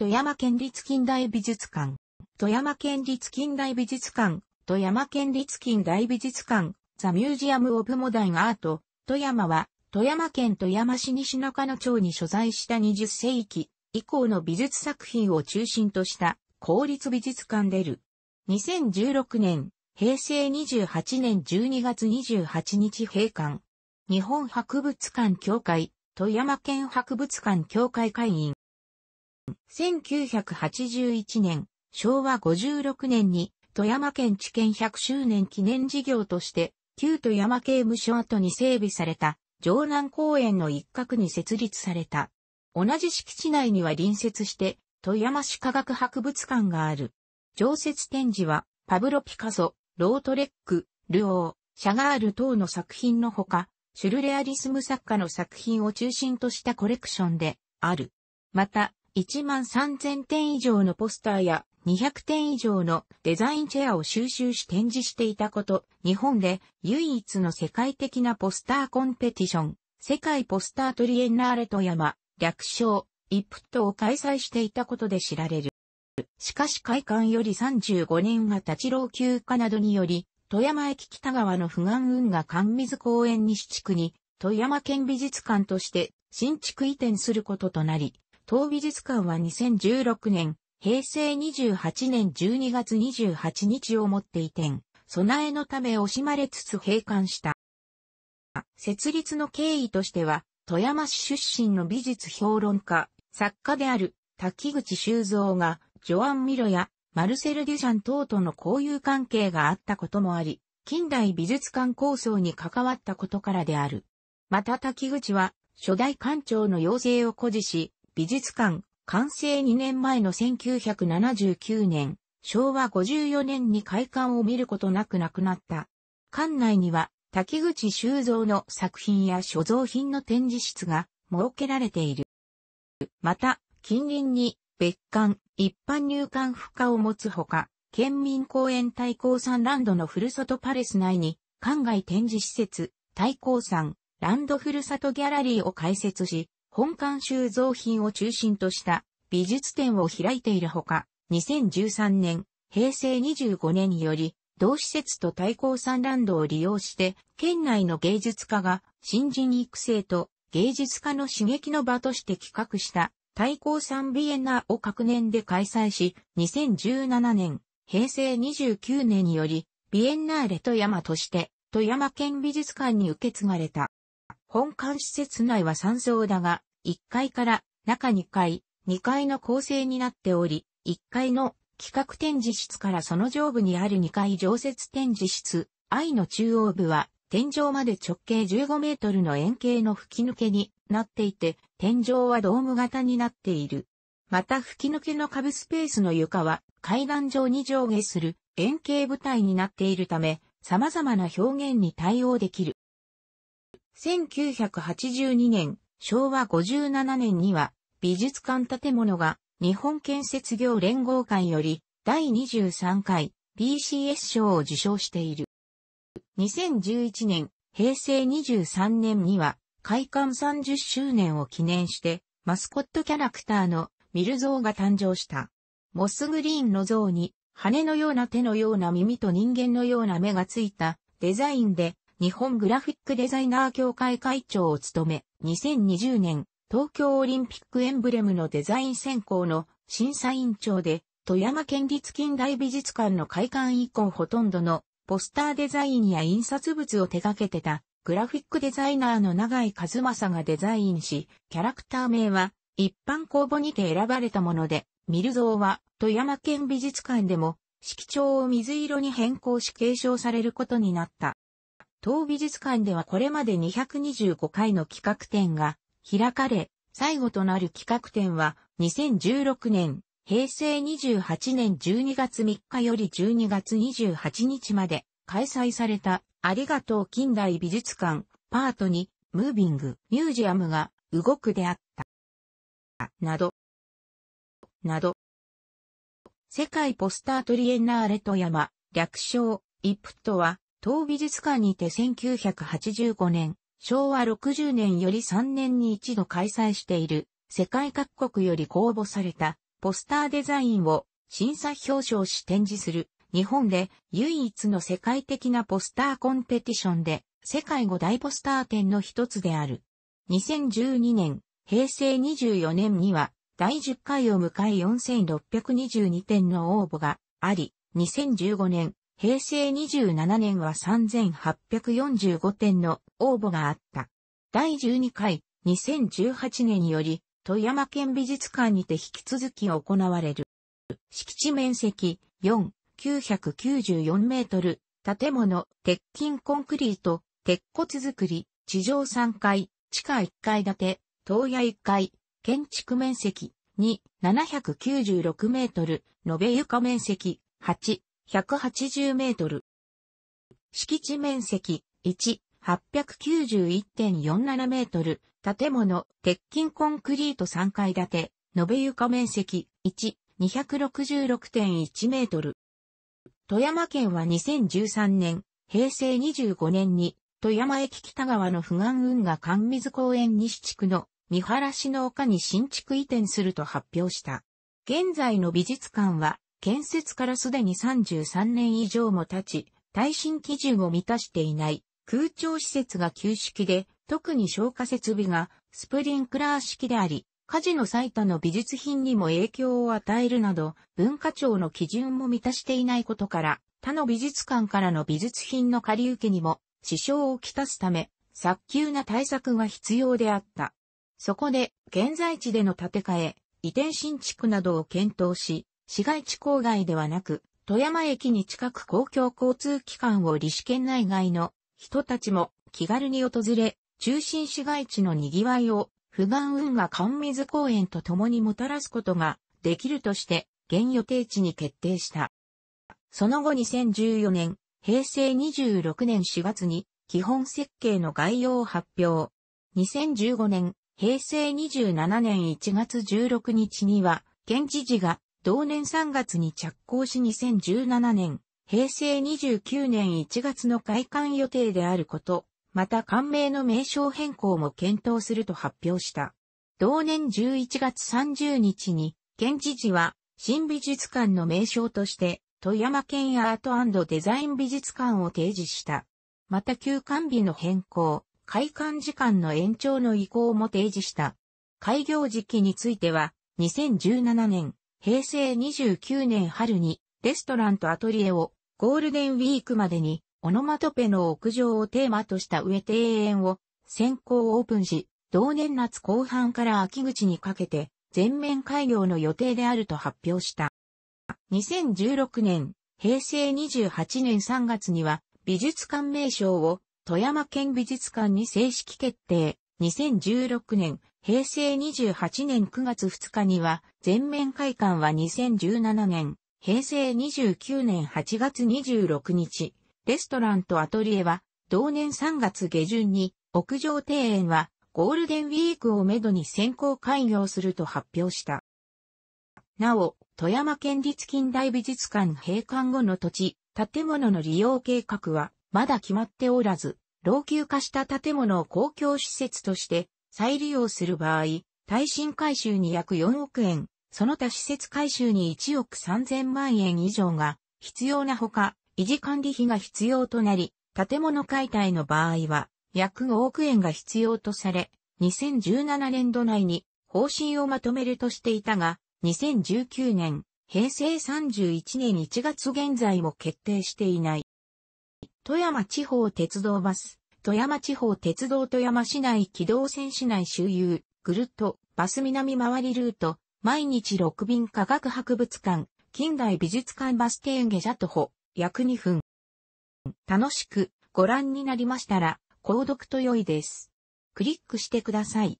富山県立近代美術館。富山県立近代美術館。富山県立近代美術館。ザ・ミュージアム・オブ・モダン・アート。富山は、富山県富山市西中野町に所在した20世紀以降の美術作品を中心とした公立美術館出る。2016年、平成28年12月28日閉館。日本博物館協会、富山県博物館協会会員。1981年、昭和56年に富山県知見100周年記念事業として、旧富山刑務所跡に整備された城南公園の一角に設立された。同じ敷地内には隣接して、富山市科学博物館がある。常設展示は、パブロ・ピカソ、ロートレック、ルオー、シャガール等の作品のほか、シュルレアリスム作家の作品を中心としたコレクションである。また、1万3000点以上のポスターや200点以上のデザインチェアを収集し展示していたこと、日本で唯一の世界的なポスターコンペティション、世界ポスタートリエンナーレ富山、略称、イプットを開催していたことで知られる。しかし開館より35年が立ち老朽化などにより、富山駅北側の不願運河関水公園西地区に、富山県美術館として新築移転することとなり、当美術館は2016年、平成28年12月28日をもって移転、備えのため惜しまれつつ閉館した。設立の経緯としては、富山市出身の美術評論家、作家である滝口修造が、ジョアン・ミロやマルセル・デュシャン等との交友関係があったこともあり、近代美術館構想に関わったことからである。また滝口は、初代館長の要請を誇示し、美術館、完成2年前の1979年、昭和54年に開館を見ることなく亡くなった。館内には、滝口修造の作品や所蔵品の展示室が設けられている。また、近隣に別館、一般入館付加を持つほか、県民公園対抗山ランドのふるさとパレス内に、館外展示施設、対抗山、ランドふるさとギャラリーを開設し、本館収蔵品を中心とした美術展を開いているほか、2013年、平成25年により、同施設と対抗産ランドを利用して、県内の芸術家が新人育成と芸術家の刺激の場として企画した対抗産ビエンナを各年で開催し、2017年、平成29年により、ビエンナーレ富山として、富山県美術館に受け継がれた。本館施設内は3層だが、1階から中2階、2階の構成になっており、1階の企画展示室からその上部にある2階常設展示室、愛の中央部は、天井まで直径15メートルの円形の吹き抜けになっていて、天井はドーム型になっている。また吹き抜けの部スペースの床は階段上に上下する円形舞台になっているため、様々な表現に対応できる。1982年、昭和57年には、美術館建物が日本建設業連合会より第23回 BCS 賞を受賞している。2011年、平成23年には、開館30周年を記念して、マスコットキャラクターのミル像が誕生した。モスグリーンの像に、羽のような手のような耳と人間のような目がついたデザインで日本グラフィックデザイナー協会会長を務め、2020年、東京オリンピックエンブレムのデザイン選考の審査委員長で、富山県立近代美術館の開館以降ほとんどのポスターデザインや印刷物を手掛けてたグラフィックデザイナーの永井和正がデザインし、キャラクター名は一般公募にて選ばれたもので、ミル像は富山県美術館でも色調を水色に変更し継承されることになった。当美術館ではこれまで225回の企画展が開かれ、最後となる企画展は2016年、平成28年12月3日より12月28日まで開催されたありがとう近代美術館パートにムービングミュージアムが動くであった。など、など、世界ポスタートリエンナーレ富山、略称、イプットは当美術館にて1985年、昭和60年より3年に一度開催している、世界各国より公募された、ポスターデザインを審査表彰し展示する、日本で唯一の世界的なポスターコンペティションで、世界五大ポスター展の一つである。2012年、平成24年には、第10回を迎え4622点の応募があり、2015年、平成27年は3845点の応募があった。第12回2018年により、富山県美術館にて引き続き行われる。敷地面積4、994メートル、建物、鉄筋コンクリート、鉄骨造り、地上3階、地下1階建て、東屋1階、建築面積2、796メートル、延べ床面積8、180メートル。敷地面積1、891.47メートル。建物、鉄筋コンクリート3階建て。延べ床面積1、266.1メートル。富山県は2013年、平成25年に、富山駅北側の不岸運河関水公園西地区の三原市の丘に新築移転すると発表した。現在の美術館は建設からすでに33年以上も経ち、耐震基準を満たしていない空調施設が旧式で、特に消火設備がスプリンクラー式であり、火事の最多の美術品にも影響を与えるなど、文化庁の基準も満たしていないことから、他の美術館からの美術品の借り受けにも支障をきたすため、早急な対策が必要であった。そこで、現在地での建て替え、移転新築などを検討し、市街地郊外ではなく、富山駅に近く公共交通機関を利子圏内外の人たちも気軽に訪れ、中心市街地の賑わいを、不願運河関水公園と共にもたらすことができるとして、現予定地に決定した。その後2014年、平成26年4月に、基本設計の概要を発表。2015年、平成27年1月16日には、県知事が同年3月に着工し2017年、平成29年1月の開館予定であること、また館名の名称変更も検討すると発表した。同年11月30日に、県知事は新美術館の名称として、富山県アートデザイン美術館を提示した。また休館日の変更、開館時間の延長の意向も提示した。開業時期については、2017年平成29年春にレストランとアトリエをゴールデンウィークまでにオノマトペの屋上をテーマとした上庭園を先行オープンし、同年夏後半から秋口にかけて全面開業の予定であると発表した。2016年、平成28年3月には美術館名称を富山県美術館に正式決定。2016年、平成28年9月2日には、全面開館は2017年、平成29年8月26日、レストランとアトリエは、同年3月下旬に、屋上庭園は、ゴールデンウィークをめどに先行開業すると発表した。なお、富山県立近代美術館閉館後の土地、建物の利用計画は、まだ決まっておらず、老朽化した建物を公共施設として再利用する場合、耐震改修に約4億円、その他施設改修に1億3000万円以上が必要なほか、維持管理費が必要となり、建物解体の場合は約5億円が必要とされ、2017年度内に方針をまとめるとしていたが、2019年、平成31年1月現在も決定していない。富山地方鉄道バス、富山地方鉄道富山市内機動線市内周遊、ぐるっと、バス南回りルート、毎日6便科学博物館、近代美術館バス停下車徒歩、約2分。楽しくご覧になりましたら、購読と良いです。クリックしてください。